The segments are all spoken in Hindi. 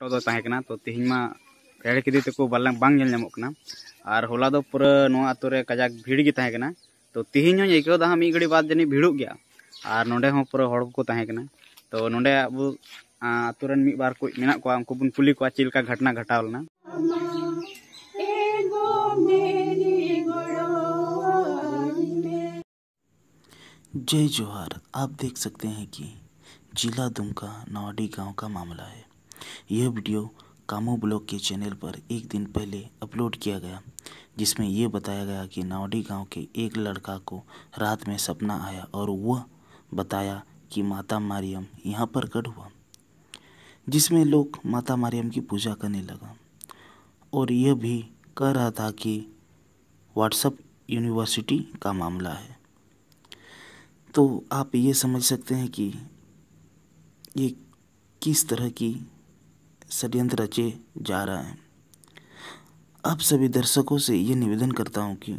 ᱴᱚ ᱫᱚ ᱛᱟᱦᱮᱸ ᱠᱟᱱᱟ ᱛᱚ ᱛᱮᱦᱮᱧ ᱢᱟ ᱮᱲᱮ ᱠᱮᱫᱮ ᱛᱮᱠᱚ ᱵᱟᱞᱟᱝ ᱵᱟᱝ ᱧᱮᱞ ᱧᱟᱢᱚᱜ ᱠᱟᱱᱟ ᱟᱨ ᱦᱚᱞᱟ ᱫᱚ ᱯᱩᱨᱟᱹ ᱱᱚᱣᱟ ᱟᱛᱳ ᱨᱮ ᱠᱟᱡᱟᱠ ᱵᱷᱤᱲ ᱜᱮ ᱛᱟᱦᱮᱸ ᱠᱟᱱᱟ ᱛᱚ ᱛᱮᱦᱮᱧ ᱦᱚᱸᱧ ᱟᱹᱭᱠᱟᱹᱣ ᱫᱟ ᱢᱤᱫ ᱜᱷᱟᱹᱲᱤ ᱵᱟᱫ ᱡᱟᱹᱱᱤᱡ ᱵᱷᱤᱲᱚᱜ ᱜᱮᱭᱟ ᱟᱨ ᱱᱚᱰᱮ ᱦᱚᱸ ᱯᱩᱨᱟᱹ ᱦᱚᱲ ᱠᱚᱠᱚ ᱛᱟᱦᱮᱸ ᱠᱟᱱᱟ ᱛᱚ ᱱᱚᱰᱮ ᱟᱵᱚ ᱟᱛᱳ ᱨᱮᱱ ᱢᱤᱫ ᱵᱟᱨ ᱠᱚ ᱢᱮᱱᱟᱜ ᱠᱚᱣᱟ ᱩᱱᱠᱩ ᱵᱚᱱ ᱠᱩᱞᱤ ᱠᱚᱣᱟ ᱪᱮᱫ ᱞᱮᱠᱟ ᱜᱷᱚᱴᱚᱱᱟ ᱜᱷᱚᱴᱟᱣ ᱞᱮᱱᱟ जय जोहार आप देख सकते हैं कि जिला दुमका नवाडी गांव का मामला है यह वीडियो कामो ब्लॉग के चैनल पर एक दिन पहले अपलोड किया गया जिसमें यह बताया गया कि नावडी गांव के एक लड़का को रात में सपना आया और वह बताया कि माता मारियम यहाँ प्रकट हुआ जिसमें लोग माता मारियम की पूजा करने लगा और यह भी कह रहा था कि व्हाट्सअप यूनिवर्सिटी का मामला है तो आप ये समझ सकते हैं कि ये किस तरह की षड्यंत्र रचे जा रहा है आप सभी दर्शकों से ये निवेदन करता हूँ कि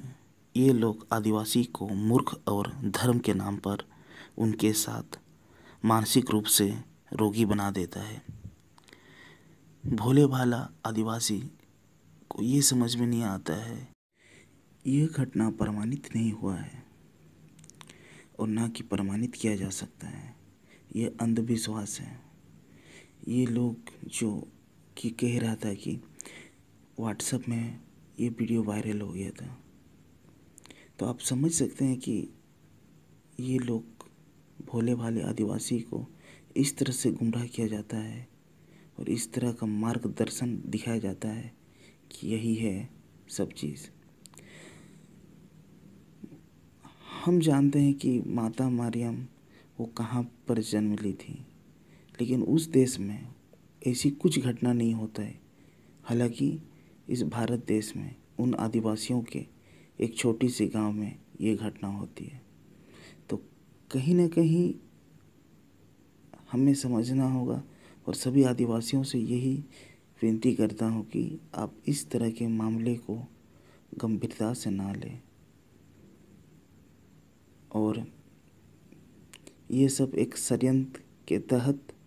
ये लोग आदिवासी को मूर्ख और धर्म के नाम पर उनके साथ मानसिक रूप से रोगी बना देता है भोले भाला आदिवासी को ये समझ में नहीं आता है यह घटना प्रमाणित नहीं हुआ है और ना कि प्रमाणित किया जा सकता है यह अंधविश्वास है ये लोग जो कि कह रहा था कि व्हाट्सएप में ये वीडियो वायरल हो गया था तो आप समझ सकते हैं कि ये लोग भोले भाले आदिवासी को इस तरह से गुमराह किया जाता है और इस तरह का मार्गदर्शन दिखाया जाता है कि यही है सब चीज़ हम जानते हैं कि माता मारियम वो कहाँ पर जन्म ली थी लेकिन उस देश में ऐसी कुछ घटना नहीं होता है हालांकि इस भारत देश में उन आदिवासियों के एक छोटी सी गांव में ये घटना होती है तो कहीं ना कहीं हमें समझना होगा और सभी आदिवासियों से यही विनती करता हूँ कि आप इस तरह के मामले को गंभीरता से ना लें और ये सब एक षडयंत्र के तहत